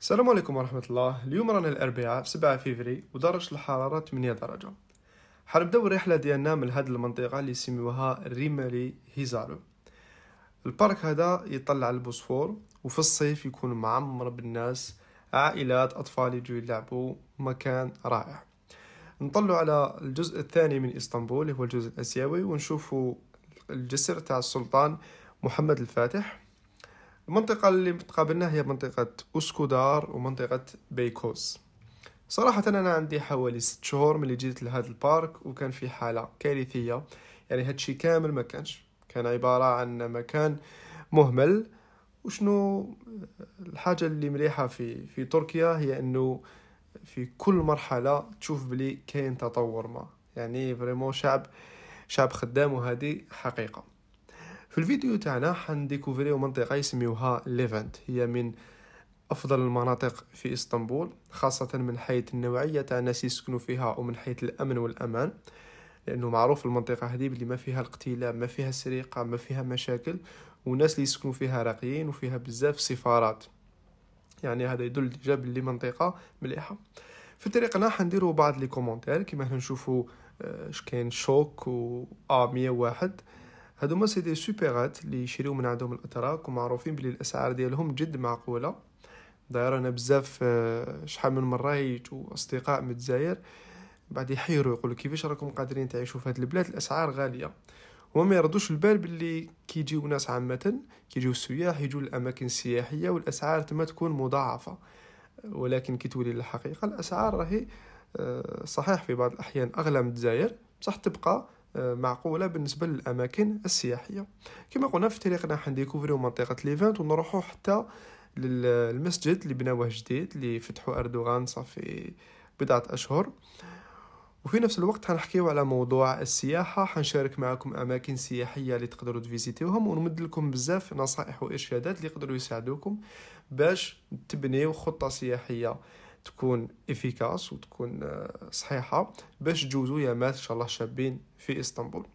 السلام عليكم ورحمة الله اليوم رانا الأربعاء سبعة فيفري ودرجة الحرارة 8 درجة حنبداو الرحلة ديالنا من هاد المنطقة اللي يسميوها ريماري هيزارو البارك هذا يطلع على البوسفور وفي الصيف يكون معمر بالناس عائلات أطفال يجوا يلعبوا مكان رائع نطلع على الجزء الثاني من إسطنبول اللي هو الجزء الآسيوي ونشوفوا الجسر تاع السلطان محمد الفاتح المنطقة اللي تقابلنا هي منطقة أسكودار ومنطقة بيكوس صراحة أنا عندي حوالي ست شهور من اللي جيت لهذا البارك وكان في حالة كارثية يعني هادشي كامل ما كانش كان عبارة عن مكان مهمل وشنو الحاجة اللي مليحة في في تركيا هي أنه في كل مرحلة تشوف بلي كاين تطور ما يعني فريمون شعب شعب خدام وهذه حقيقة في الفيديو تاعنا حنديكوفريو منطقه يسميوها ليفانت هي من افضل المناطق في اسطنبول خاصه من حيث النوعيه تاع الناس يسكنوا فيها ومن حيث الامن والامان لانه معروف المنطقه هذه بلي ما فيها القتيله ما فيها السرقه ما فيها مشاكل والناس اللي يسكنوا فيها راقيين وفيها بزاف سفارات يعني هذا يدل ديجا بلي منطقه مليحه في طريقنا حنديروا بعض لي كومونتير كيما هنا نشوفوا آه، اش كاين شوك و ا 101 هادوما سي دي سوبيرات اللي يشريو من عندهم الاتراك ومعروفين بلي الاسعار ديالهم جد معقوله داير انا بزاف آه، شحال من مره هيت اصدقاء من الجزائر بعد يحيروا يقولوا كيفاش راكم قادرين تعيشوا في هذه البلاد الاسعار غاليه هما ما يردوش البال باللي كيجيو ناس عامه كيجيو السياح يجوا الاماكن السياحيه والاسعار تما تكون مضاعفه ولكن كي تولي الحقيقه الاسعار راهي آه، صحيح في بعض الاحيان اغلى من الجزائر بصح تبقى آه، معقوله بالنسبه للاماكن السياحيه كما قلنا في طريقنا حنديكوفريو منطقه ليفانت ونروحوا حتى للمسجد اللي بناوه جديد اللي فتحو اردوغان صافي بضعه اشهر وفي نفس الوقت حنحكيو على موضوع السياحة حنشارك معكم أماكن سياحية اللي تقدروا تفيزيتيوهم ونمد لكم بزاف نصائح وإرشادات اللي يقدروا يساعدوكم باش تبنيو خطة سياحية تكون افيكاس وتكون آه، صحيحه باش تجوزوا يامات ان شاء الله شابين في اسطنبول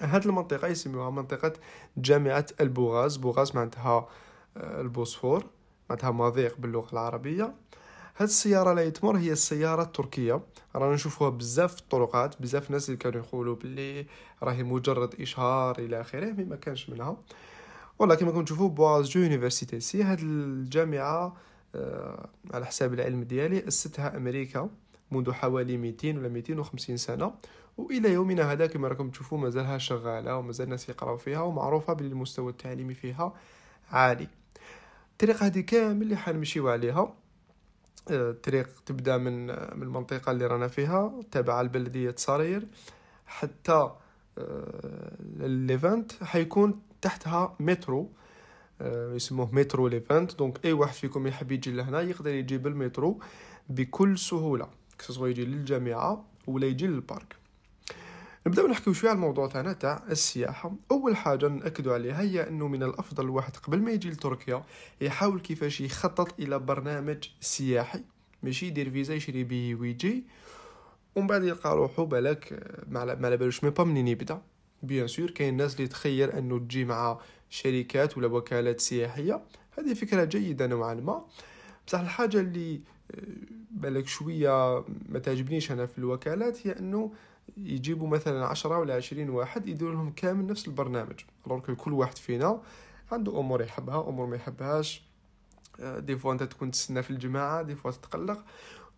هذه المنطقه يسميوها منطقه جامعه البوغاز بوغاز معناتها آه، البوسفور معناتها مضيق باللغه العربيه هاد السيارة اللي تمر هي السيارة التركية رانا نشوفوها بزاف في الطرقات بزاف الناس اللي كانوا يقولوا بلي راهي مجرد إشهار إلى آخره مي ما كانش منها ولكن كما كنتم تشوفوا بواز جو يونيفرسيتي سي هاد الجامعة آه، على حساب العلم ديالي أسستها أمريكا منذ حوالي 200 ولا 250 سنة وإلى يومنا هذا كما راكم تشوفوا مازالها شغالة ومازال الناس يقراو فيها ومعروفة بالمستوى المستوى التعليمي فيها عالي الطريق هذه كامل اللي حنمشيو عليها آه، الطريق تبدا من من المنطقة اللي رانا فيها تابعة لبلدية صرير حتى الليفانت آه، حيكون تحتها مترو يسموه مترو ليفانت دونك اي واحد فيكم يحب يجي لهنا يقدر يجي بالمترو بكل سهوله كسوا يجي للجامعه ولا يجي للبارك نبداو نحكيو شويه على الموضوع تاعنا تاع السياحه اول حاجه ناكدوا عليها هي انه من الافضل الواحد قبل ما يجي لتركيا يحاول كيفاش يخطط الى برنامج سياحي ماشي يدير فيزا يشري به ويجي ومن بعد يلقى روحو بالك ما على بالوش مي با منين يبدا بيان سور كاين ناس اللي تخير انه تجي مع شركات ولا وكالات سياحيه هذه فكره جيده نوعا ما بصح الحاجه اللي آه، بالك شويه ما تعجبنيش انا في الوكالات هي انه يجيبوا مثلا عشرة ولا عشرين واحد يديروا لهم كامل نفس البرنامج دونك كل واحد فينا عنده امور يحبها امور ما يحبهاش آه، دي فوا انت تكون تسنى في الجماعه دي فوا تتقلق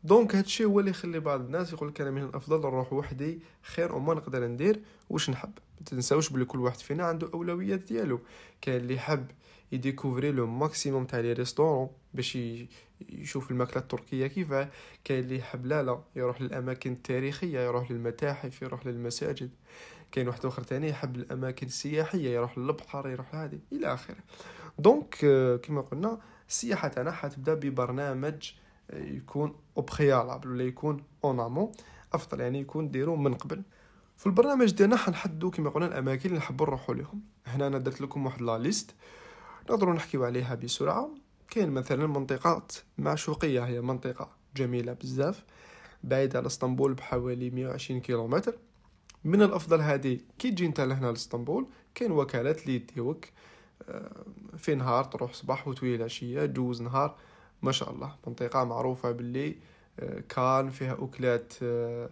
دونك هادشي هو اللي يخلي بعض الناس يقول لك انا من الافضل نروح وحدي خير وما نقدر ندير واش نحب ما تنساوش بلي كل واحد فينا عنده اولويات ديالو كاين اللي حب يديكوفري لو ماكسيموم تاع لي ريستورون باش يشوف الماكله التركيه كيفاه كاين اللي يحب لا لا يروح للاماكن التاريخيه يروح للمتاحف يروح للمساجد كاين واحد اخر تاني يحب الاماكن السياحيه يروح للبحر يروح هذه الى اخره دونك آه، كما قلنا السياحه تاعنا حتبدا ببرنامج يكون او بريالابل ولا يكون اون امون افضل يعني يكون ديرو من قبل في البرنامج ديالنا حنحدو كما قلنا الاماكن اللي نحبوا نروحوا لهم هنا انا درت لكم واحد لا ليست نقدروا نحكيو عليها بسرعه كاين مثلا منطقات معشوقيه هي منطقه جميله بزاف بعيده على اسطنبول بحوالي 120 كيلومتر من الافضل هذه كي تجي انت لهنا لاسطنبول كاين وكالات اللي يديوك آه، في نهار تروح صباح وتولي العشيه تجوز نهار ما شاء الله منطقة معروفة باللي آه، كان فيها أكلات آه،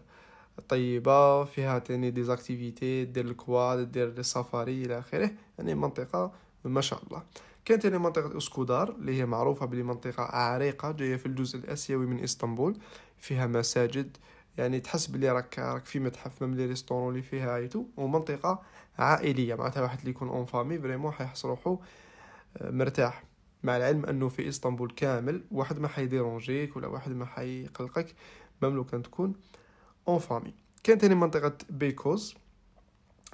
طيبة فيها تاني ديزاكتيفيتي دير الكواد دير السفاري إلى آخره يعني منطقة ما شاء الله كانت تاني منطقة أسكودار اللي هي معروفة بلي منطقة عريقة جاية في الجزء الآسيوي من إسطنبول فيها مساجد يعني تحس بلي راك راك في متحف مام لي ريستورون اللي فيها ايتو ومنطقة عائلية معناتها واحد اللي يكون اون فامي فريمون حيحس روحو مرتاح مع العلم انه في اسطنبول كامل واحد ما حيديرونجيك ولا واحد ما حيقلقك مملوك ان تكون اون فامي كاين تاني منطقه بيكوز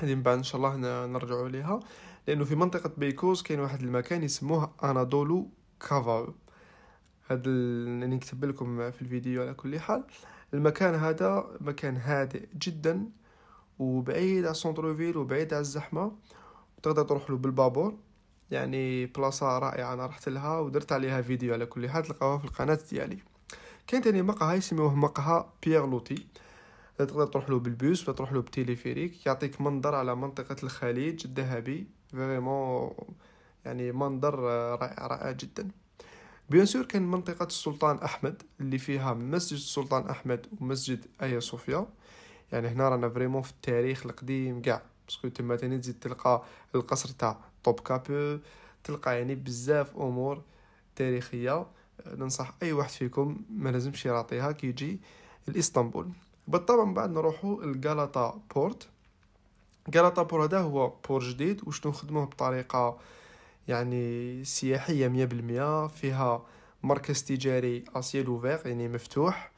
هذه من بعد ان شاء الله نرجعوا ليها لانه في منطقه بيكوز كاين واحد المكان يسموه انادولو كافاو هذا اللي نكتب لكم في الفيديو على كل حال المكان هذا مكان هادئ جدا وبعيد على سونترو فيل وبعيد على الزحمه تقدر تروح له بالبابور يعني بلاصه رائعه انا رحت لها ودرت عليها فيديو على كل حال تلقاوها في القناه ديالي كاين تاني مقهى يسميوه مقهى بيير لوتي تقدر تروح له بالبوس ولا تروح له بتيليفيريك يعطيك منظر على منطقه الخليج الذهبي فريمون يعني منظر رائع رائع جدا بيان سور كان منطقة السلطان أحمد اللي فيها مسجد السلطان أحمد ومسجد آيا صوفيا يعني هنا رانا فريمون في التاريخ القديم كاع باسكو تما تاني تزيد تلقى القصر تاع طوب كابو تلقى يعني بزاف امور تاريخيه ننصح اي واحد فيكم ما لازمش يراطيها كي يجي لاسطنبول بالطبع من بعد نروحوا لغالاتا بورت غالاتا بورت هذا هو بور جديد وشنو نخدموه بطريقه يعني سياحيه مية بالمية فيها مركز تجاري اسيل اوفير يعني مفتوح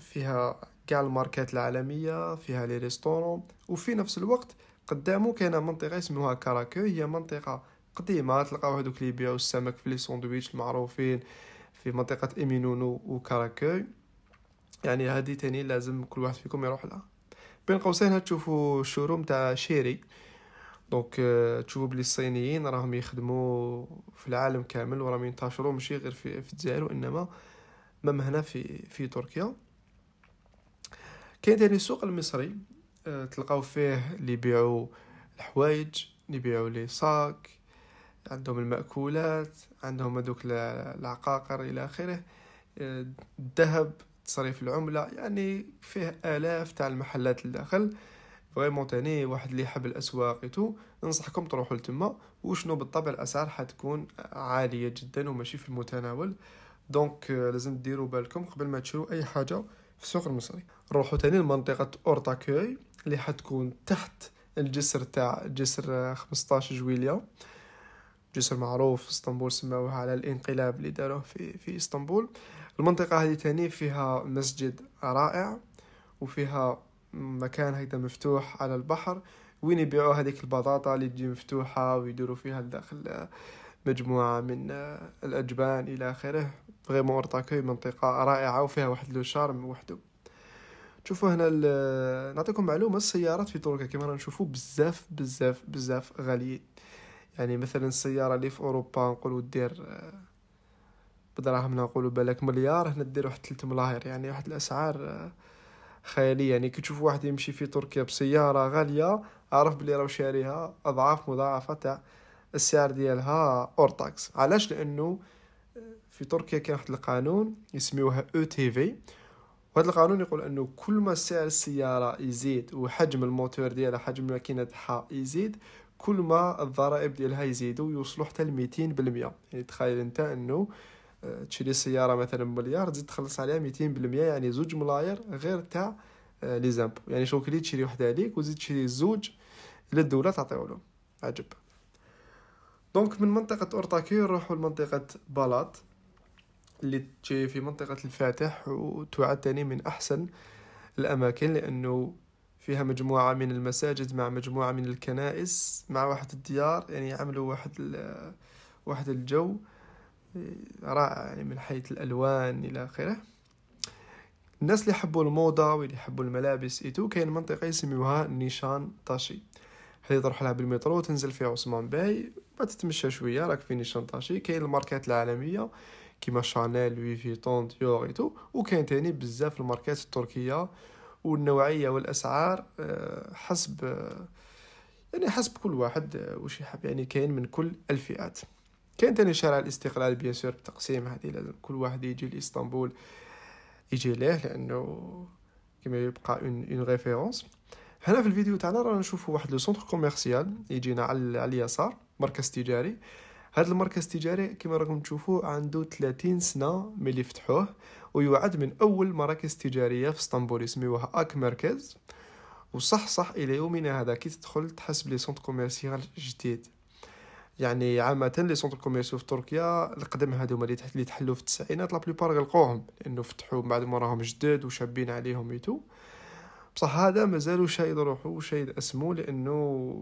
فيها كاع الماركات العالميه فيها لي ريستورون وفي نفس الوقت قدامو كاينه منطقه اسمها كاراكو هي منطقه قديمه تلقاو هذوك اللي يبيعوا السمك في لي ساندويتش المعروفين في منطقه امينونو وكاراكو يعني هذه تاني لازم كل واحد فيكم يروح لها بين قوسين هتشوفوا الشوروم تاع شيري دونك آه، تشوفوا بلي الصينيين راهم يخدموا في العالم كامل وراهم ينتشروا ماشي غير في, في الجزائر وانما مام هنا في في تركيا كاين تاني السوق المصري آه، تلقاو فيه اللي يبيعوا الحوايج اللي يبيعوا لي صاك عندهم المأكولات عندهم هذوك العقاقر الى اخره آه، الذهب تصريف العمله يعني فيه الاف تاع المحلات لداخل فريمون تاني واحد اللي يحب الاسواق ايتو ننصحكم تروحوا لتما وشنو بالطبع الاسعار حتكون عاليه جدا وماشي في المتناول دونك آه، لازم ديروا بالكم قبل ما تشرو اي حاجه في السوق المصري روحوا تاني لمنطقه اورتاكوي اللي حتكون تحت الجسر تاع جسر 15 آه، جويلية جسر معروف في اسطنبول سماوه على الانقلاب اللي داروه في في اسطنبول المنطقة هذه تاني فيها مسجد رائع وفيها مكان هكذا مفتوح على البحر وين يبيعوا هذيك البطاطا اللي تجي مفتوحة ويديروا فيها الداخل آه، مجموعة من آه، الأجبان إلى آخره فريمون أرطاكوي منطقة رائعة وفيها واحد لو شارم وحده شوفوا هنا نعطيكم معلومه السيارات في تركيا كما نشوفوا بزاف بزاف بزاف غاليين يعني مثلا السياره اللي في اوروبا نقولوا دير بدراهمنا نقولوا بالك مليار هنا دير واحد 3 ملاير يعني واحد الاسعار خياليه يعني كي تشوف واحد يمشي في تركيا بسياره غاليه عارف بلي راه شاريها اضعاف مضاعفه تاع السعر ديالها اور علاش لانه في تركيا كاين واحد القانون يسميوها او e تي في وهذا القانون يقول انه كل ما سعر السياره يزيد وحجم الموتور ديالها حجم الماكينه تاعها يزيد كل ما الضرائب ديالها يزيدوا ويوصلوا حتى ل 200% يعني تخيل انت انه آه، تشري سياره مثلا مليار تزيد تخلص عليها 200% يعني زوج ملاير غير تاع آه، لي زامبو يعني شوف كلي تشري وحده ليك وزيد تشري زوج للدوله تعطيولهم عجب دونك من منطقه اورتاكي نروحوا لمنطقه بلاط اللي في منطقة الفاتح وتعد تاني من أحسن الأماكن لأنه فيها مجموعة من المساجد مع مجموعة من الكنائس مع واحد الديار يعني عملوا واحد واحد الجو إيه، رائع يعني من حيث الألوان إلى آخره الناس اللي يحبوا الموضة واللي يحبوا الملابس إيتو كاين منطقة يسميوها نيشان طاشي هذه تروح لها بالمترو تنزل فيها عثمان باي ما تتمشى شوية راك في نيشان طاشي كاين الماركات العالمية كيما شانيل لوي فيتون ديور اي تو وكاين تاني بزاف الماركات التركيه والنوعيه والاسعار حسب يعني حسب كل واحد واش يحب يعني كاين من كل الفئات كاين تاني شارع الاستقلال بيان سور بالتقسيم هذه لازم كل واحد يجي لاسطنبول يجي ليه لانه كما يبقى اون ريفيرونس هنا في الفيديو تاعنا رانا نشوفوا واحد لو سونتر كوميرسيال يجينا على اليسار مركز تجاري هذا المركز التجاري كما راكم تشوفوا عنده 30 سنه ملي فتحوه ويعد من اول مراكز تجاريه في اسطنبول يسميوها اك مركز وصح صح الى يومنا هذا كي تدخل تحس بلي سونتر كوميرسيال جديد يعني عامة لي سونتر كوميرسيو في تركيا القدم هادو اللي تحت اللي تحلو في التسعينات لا بلوبار غلقوهم لانه فتحوا من بعد راهم جدد وشابين عليهم ايتو بصح هذا مازالو شايد روحو وشايد اسمو لانه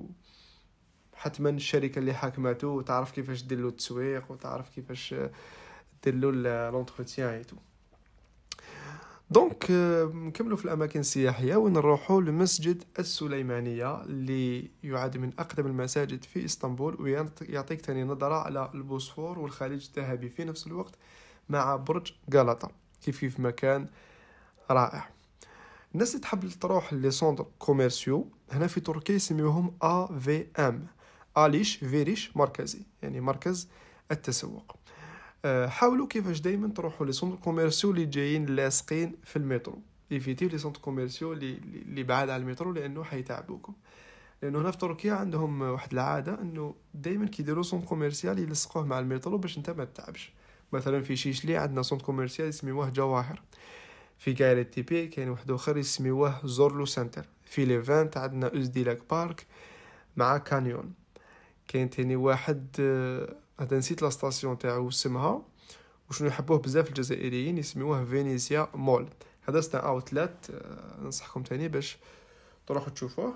حتما الشركه اللي حاكمته تعرف كيفاش دير له التسويق وتعرف كيفاش دير له لونتروتيان ايتو دونك آه، نكملوا في الاماكن السياحيه ونروحوا لمسجد السليمانيه اللي يعد من اقدم المساجد في اسطنبول ويعطيك تاني نظره على البوسفور والخليج الذهبي في نفس الوقت مع برج غلطة كيف كيف مكان رائع الناس اللي تحب تروح لي سونتر كوميرسيو هنا في تركيا يسميوهم ا في ام أليش فيريش مركزي يعني مركز التسوق أه، حاولوا كيفاش دائما تروحوا لي سونتر كوميرسيو اللي جايين لاصقين في المترو ايفيتيو لي سونتر كوميرسيو اللي بعاد على المترو لانه حيتعبوكم لانه هنا في تركيا عندهم واحد العاده انه دائما كيديروا سونتر كوميرسيال يلصقوه مع المترو باش انت ما تتعبش مثلا في شيشلي عندنا سونتر كوميرسيال يسميوه جواهر في تي تيبي كاين واحد اخر يسميوه زورلو سنتر في ليفانت عندنا اوزديلاك بارك مع كانيون كاين تاني واحد آه، هذا نسيت لا ستاسيون تاعو اسمها وشنو يحبوه بزاف الجزائريين يسميوه فينيسيا مول هذا ستا آه ننصحكم تاني باش تروحوا تشوفوه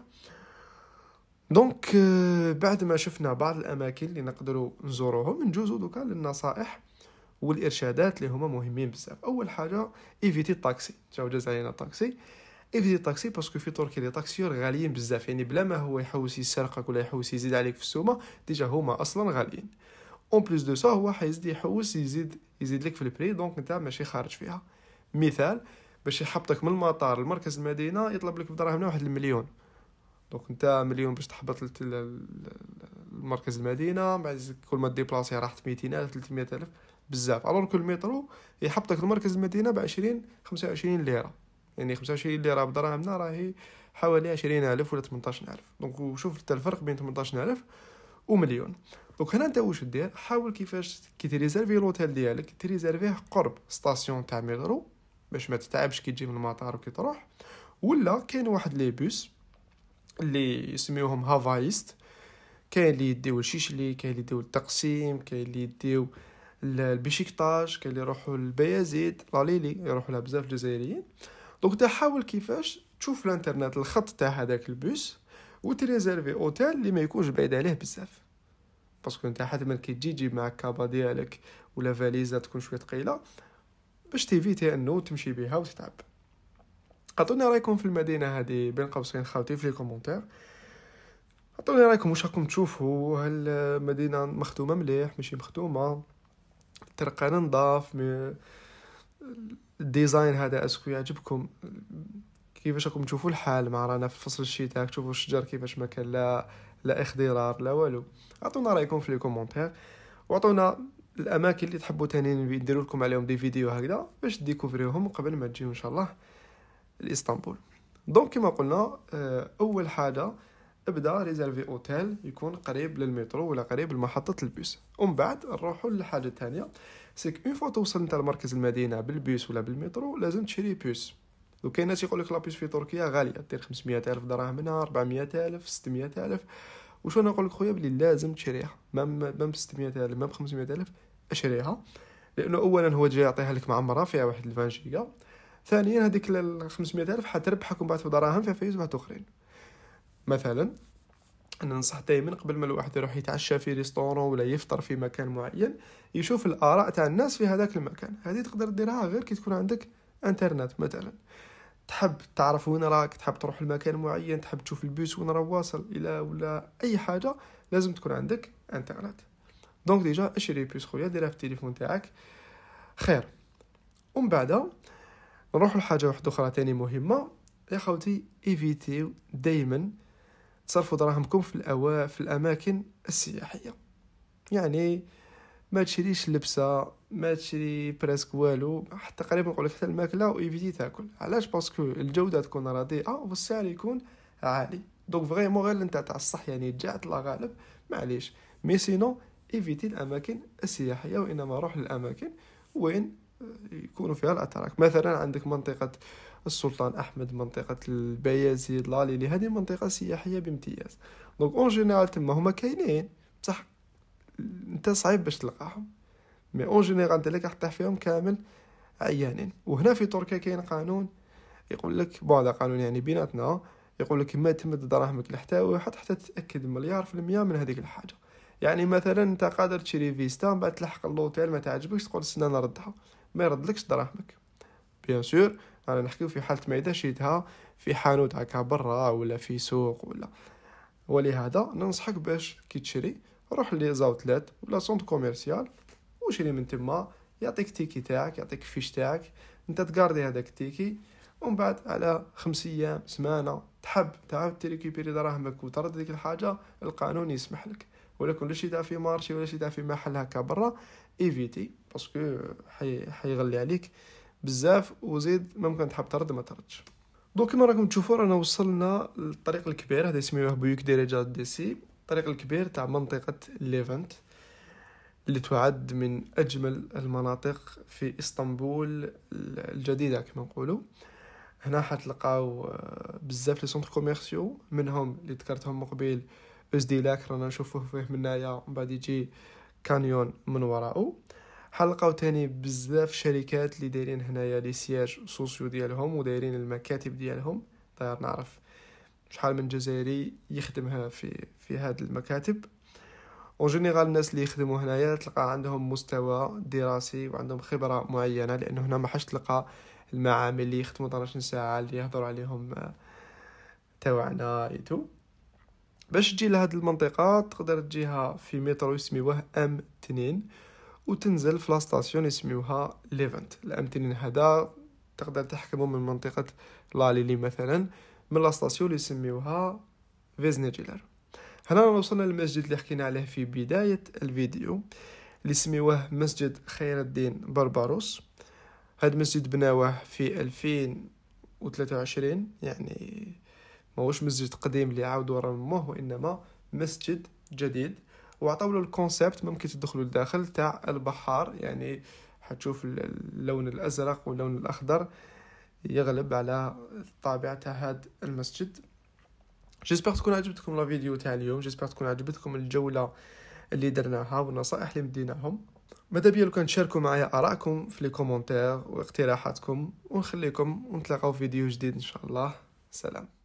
دونك آه، بعد ما شفنا بعض الاماكن اللي نقدروا نزوروهم نجوزو دوكا للنصائح والارشادات اللي هما مهمين بزاف اول حاجه ايفيتي الطاكسي جاو جاز علينا الطاكسي افدي طاكسي باسكو في تركيا لي طاكسيور غاليين بزاف يعني بلا ما هو يحوس يسرقك ولا يحوس يزيد عليك في السومه ديجا هما اصلا غاليين اون بليس دو سا هو حيزيد يحوس يزيد يزيد لك في البري دونك نتا ماشي خارج فيها مثال باش يحبطك من المطار لمركز المدينه يطلب لك بدراهمنا واحد المليون دونك نتا مليون باش تحبط لمركز المدينه بعد كل ما ديبلاسي راحت 200000 300000 بزاف الوغ كل مترو يحبطك لمركز المدينه ب 20 25 ليره يعني 25 ليره بدراهمنا راهي حوالي 20000 ولا 18000 دونك شوف انت الفرق بين 18000 ومليون دونك هنا انت واش دير حاول كيفاش كي تريزيرفي لوتيل ديالك تريزيرفيه قرب ستاسيون تاع ميغرو باش ما تتعبش كي تجي من المطار وكي تروح ولا كاين واحد لي بوس اللي يسميوهم هافايست كاين اللي يديو الشيشلي كاين اللي يديو التقسيم كاين اللي يديو البشكتاج كاين اللي يروحوا لبيازيد لاليلي يروحوا لها بزاف الجزائريين دونك تحاول كيفاش تشوف الانترنت الخط تاع هذاك البوس وتريزيرفي اوتيل اللي ما يكونش بعيد عليه بزاف باسكو نتا حتى من كي تجي تجيب معاك كابا ديالك ولا فاليزا تكون شويه ثقيله باش تيفيتي انه تمشي بها وتتعب عطوني رايكم في المدينه هذه بين قوسين خاوتي في لي كومونتير عطوني رايكم واش راكم تشوفوا هل المدينه مخدومه مليح ماشي مخدومه الترقانه نضاف مي... الديزاين هذا اسكو يعجبكم كيفاش راكم تشوفوا الحال مع رانا في فصل الشتاء تشوفوا الشجر كيفاش ما كان لا لا اخضرار لا والو عطونا رايكم في لي كومونتير وعطونا الاماكن اللي تحبوا تاني نديروا لكم عليهم دي فيديو هكذا باش ديكوفريوهم قبل ما تجيو ان شاء الله لاسطنبول دونك كما قلنا آه، اول حاجه ابدا ريزيرفي اوتيل يكون قريب للمترو ولا قريب لمحطه البيس ومن بعد نروحوا للحاجه الثانيه سيك اون فوا توصل انت لمركز المدينه بالبيس ولا بالمترو لازم تشري بيس دوك كاين ناس يقول لك لابيس في تركيا غاليه دير 500 الف دراهم منها 400 الف 600 الف انا نقول لك خويا بلي لازم تشريها مام مام 600 الف مام 500 الف اشريها لانه اولا هو جاي يعطيها لك معمره فيها واحد 20 جيجا ثانيا هذيك ال 500 الف حتربحك من بعد في دراهم في فيز واحد اخرين مثلا انا ننصح دائما قبل ما الواحد يروح يتعشى في ريستورون ولا يفطر في مكان معين يشوف الاراء تاع الناس في هذاك المكان هذه تقدر ديرها غير كي تكون عندك انترنت مثلا تحب تعرف وين راك تحب تروح لمكان معين تحب تشوف البيس وين راه واصل الى ولا اي حاجه لازم تكون عندك انترنت دونك ديجا اشري بيس خويا ديرها في التليفون تاعك خير ومن بعد نروح لحاجه واحده اخرى تاني مهمه يا خوتي ايفيتيو دائما تصرفوا دراهمكم في الأوا في الأماكن السياحية يعني ما تشريش لبسة ما تشري بريسك والو حتى تقريبا نقولك حتى الماكلة إيفيتي تاكل علاش باسكو الجودة تكون رديئة والسعر يكون عالي دونك فريمون غير نتاع تاع الصح يعني جعت لا غالب معليش مي سينو ايفيتي الاماكن السياحيه وانما روح للاماكن وين يكونوا فيها الاتراك مثلا عندك منطقه السلطان احمد منطقه البيازيد لاليلي هذه منطقه سياحيه بامتياز دونك اون جينيرال تما هما كاينين بصح انت صعيب باش تلقاهم مي اون جينيرال انت اللي تطيح فيهم كامل عيانين وهنا في تركيا كاين قانون يقول لك بون قانون يعني بيناتنا يقول لك ما تمد دراهمك لحتى حتى حتى تتاكد مليار في المية من هذيك الحاجه يعني مثلا انت قادر تشري فيستا من بعد تلحق اللوتيل ما تعجبكش تقول استنى نردها ما يردلكش دراهمك بيان سور رانا نحكيو في حاله مايده شيتها في حانوت هكا برا ولا في سوق ولا ولهذا ننصحك باش كي تشري روح لي زاوتلات ولا سونت كوميرسيال وشري من تما يعطيك تيكي تاعك يعطيك فيش تاعك انت تقاردي هذاك التيكي ومن بعد على خمس ايام سمانه تحب تعاود تريكيبيري دراهمك وترد ديك الحاجه القانون يسمح لك ولكن كل تاع في مارشي ولا شي تاع في محل هكا برا ايفيتي باسكو حيغلي عليك بزاف وزيد ممكن تحب ترد ما تردش دونك كما راكم تشوفوا رانا وصلنا للطريق الكبير هذا يسميوه بويك ديريجا ديسي الطريق الكبير تاع منطقه ليفنت اللي تعد من اجمل المناطق في اسطنبول الجديده كما نقولوا هنا حتلقاو آه، بزاف لي سونتر كوميرسيو منهم اللي ذكرتهم مقبل اوزديلاك رانا نشوفوه فيه من هنايا من بعد يجي كانيون من وراءه حلقاو تاني بزاف شركات اللي دايرين هنايا لي سياج سوسيو ديالهم ودايرين المكاتب ديالهم طير نعرف شحال من جزائري يخدمها في في هاد المكاتب اون جينيرال الناس اللي يخدموا هنايا تلقى عندهم مستوى دراسي وعندهم خبره معينه لانه هنا ما حش تلقى المعامل اللي يخدموا 12 ساعه اللي يهضروا عليهم تاوعنا ايتو باش تجي لهاد المنطقه تقدر تجيها في مترو يسميوه ام تنين وتنزل في لاستاسيون يسميوها ليفنت الام تنين هذا تقدر تحكمه من منطقه لاليلي مثلا من لاستاسيون يسميوها فيزنيجيلر هنا وصلنا للمسجد اللي حكينا عليه في بدايه الفيديو اللي سميوه مسجد خير الدين بربروس هذا المسجد بناوه في 2023 يعني ماهوش مسجد قديم اللي عاودو رموه وانما مسجد جديد وعطاو له الكونسيبت ممكن تدخلوا لداخل تاع البحار يعني حتشوف اللون الازرق واللون الاخضر يغلب على الطابع تاع هاد المسجد جيسبر تكون عجبتكم لا فيديو تاع اليوم جيسبر تكون عجبتكم الجوله اللي درناها والنصائح اللي مديناهم ماذا بيا لو كان تشاركوا معايا ارائكم في لي كومونتير واقتراحاتكم ونخليكم ونتلاقاو في فيديو جديد ان شاء الله سلام